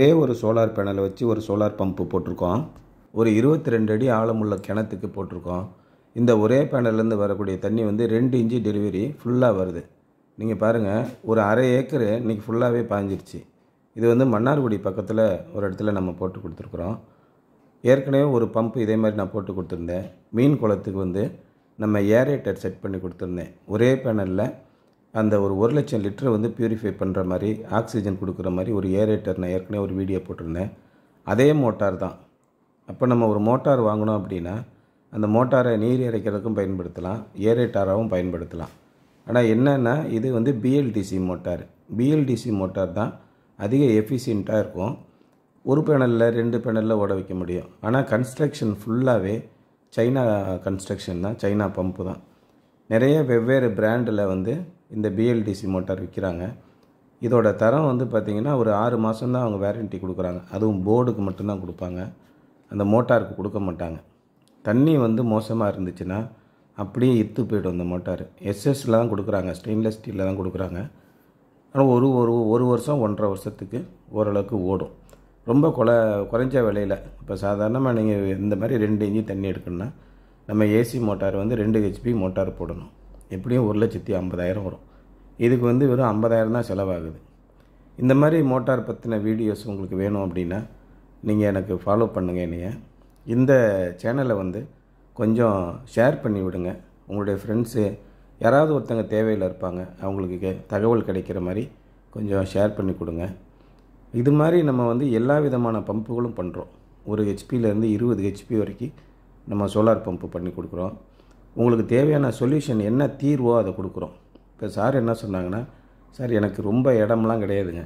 ஒரே ஒரு சோலார் பேனலை வச்சு ஒரு சோலார் பம்பு போட்டிருக்கோம் ஒரு இருபத்தி ரெண்டு அடி ஆழமுள்ள கிணத்துக்கு போட்டிருக்கோம் இந்த ஒரே பேனல்லேருந்து வரக்கூடிய தண்ணி வந்து ரெண்டு இன்ச்சு டெலிவரி ஃபுல்லாக வருது நீங்கள் பாருங்கள் ஒரு அரை ஏக்கரு இன்றைக்கி ஃபுல்லாகவே பாஞ்சிருச்சு இது வந்து மன்னார்குடி பக்கத்தில் ஒரு இடத்துல நம்ம போட்டு கொடுத்துருக்குறோம் ஏற்கனவே ஒரு பம்ப் இதே மாதிரி நான் போட்டு கொடுத்துருந்தேன் மீன் குளத்துக்கு வந்து நம்ம ஏரேட்டர் செட் பண்ணி கொடுத்துருந்தேன் ஒரே பேனலில் அந்த ஒரு ஒரு லட்சம் லிட்டரை வந்து பியூரிஃபை பண்ணுற மாதிரி ஆக்சிஜன் கொடுக்குற மாதிரி ஒரு ஏரேட்டர் நான் ஏற்கனவே ஒரு வீடியோ போட்டிருந்தேன் அதே மோட்டார் தான் அப்போ நம்ம ஒரு மோட்டார் வாங்கினோம் அப்படின்னா அந்த மோட்டாரை நீர் இறைக்கிறதுக்கும் பயன்படுத்தலாம் ஏரேட்டாராகவும் பயன்படுத்தலாம் ஆனால் என்னென்னா இது வந்து பிஎல்டிசி மோட்டார் பிஎல்டிசி மோட்டார் தான் அதிக எஃபிஷியண்ட்டாக இருக்கும் ஒரு பேனலில் ரெண்டு பேனலில் ஓட வைக்க முடியும் ஆனால் கன்ஸ்ட்ரக்ஷன் ஃபுல்லாகவே சைனா கன்ஸ்ட்ரக்ஷன் தான் சைனா பம்பு தான் நிறைய வெவ்வேறு பிராண்டில் வந்து இந்த பிஎல்டிசி மோட்டார் விற்கிறாங்க இதோட தரம் வந்து பார்த்திங்கன்னா ஒரு ஆறு மாதம் தான் அவங்க வேரண்டி கொடுக்குறாங்க அதுவும் போர்டுக்கு மட்டும்தான் கொடுப்பாங்க அந்த மோட்டாருக்கு கொடுக்க மாட்டாங்க தண்ணி வந்து மோசமாக இருந்துச்சுன்னா அப்படியே இத்து போய்டும் அந்த மோட்டார் எஸ்எஸ்சில் தான் கொடுக்குறாங்க ஸ்டெயின்லெஸ் ஸ்டீலில் தான் கொடுக்குறாங்க ஆனால் ஒரு ஒரு ஒரு வருஷம் ஒன்றரை வருஷத்துக்கு ஓரளவுக்கு ஓடும் ரொம்ப கொலை குறைஞ்ச விலையில் இப்போ சாதாரணமாக நீங்கள் இந்த மாதிரி ரெண்டு இஞ்சி தண்ணி எடுக்கணுன்னா நம்ம ஏசி மோட்டார் வந்து ரெண்டு ஹெச்பி மோட்டார் போடணும் எப்படியும் ஒரு லட்சத்தி ஐம்பதாயிரம் வரும் இதுக்கு வந்து வெறும் ஐம்பதாயிரம் தான் செலவாகுது இந்த மாதிரி மோட்டார் பற்றின வீடியோஸ் உங்களுக்கு வேணும் அப்படின்னா நீங்கள் எனக்கு ஃபாலோ பண்ணுங்கள் என்னைய இந்த சேனலை வந்து கொஞ்சம் ஷேர் பண்ணி விடுங்க உங்களுடைய ஃப்ரெண்ட்ஸு யாராவது ஒருத்தங்க தேவையில் இருப்பாங்க அவங்களுக்கு தகவல் கிடைக்கிற மாதிரி கொஞ்சம் ஷேர் பண்ணி கொடுங்க இது மாதிரி நம்ம வந்து எல்லா விதமான பம்புகளும் பண்ணுறோம் ஒரு ஹெச்பியிலேருந்து இருபது ஹெச்பி வரைக்கும் நம்ம சோலார் பம்பு பண்ணி கொடுக்குறோம் உங்களுக்கு தேவையான சொல்யூஷன் என்ன தீர்வோ அதை கொடுக்குறோம் இப்போ சார் என்ன சொன்னாங்கன்னா சார் எனக்கு ரொம்ப இடம்லாம் கிடையாதுங்க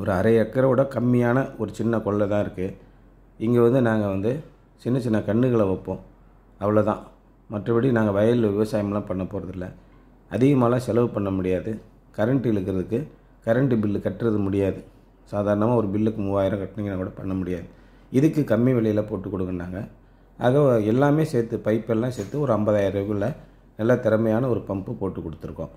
ஒரு அரை ஏக்கரை விட கம்மியான ஒரு சின்ன கொள்ளை தான் இருக்குது இங்கே வந்து நாங்கள் வந்து சின்ன சின்ன கண்ணுகளை வைப்போம் அவ்வளோதான் மற்றபடி நாங்கள் வயலில் விவசாயம்லாம் பண்ண போகிறதில்ல அதிகமாகலாம் செலவு பண்ண முடியாது கரண்ட் இழுக்கிறதுக்கு கரண்ட்டு பில்லு கட்டுறது முடியாது சாதாரணமாக ஒரு பில்லுக்கு மூவாயிரம் கட்டினீங்கன்னா கூட பண்ண முடியாது இதுக்கு கம்மி விலையில் போட்டு கொடுங்கன்னாங்க ஆக எல்லாமே சேர்த்து பைப்பெல்லாம் சேர்த்து ஒரு ஐம்பதாயிரம் ரூபாயில் நல்ல திறமையான ஒரு பம்பு போட்டு கொடுத்துருக்கோம்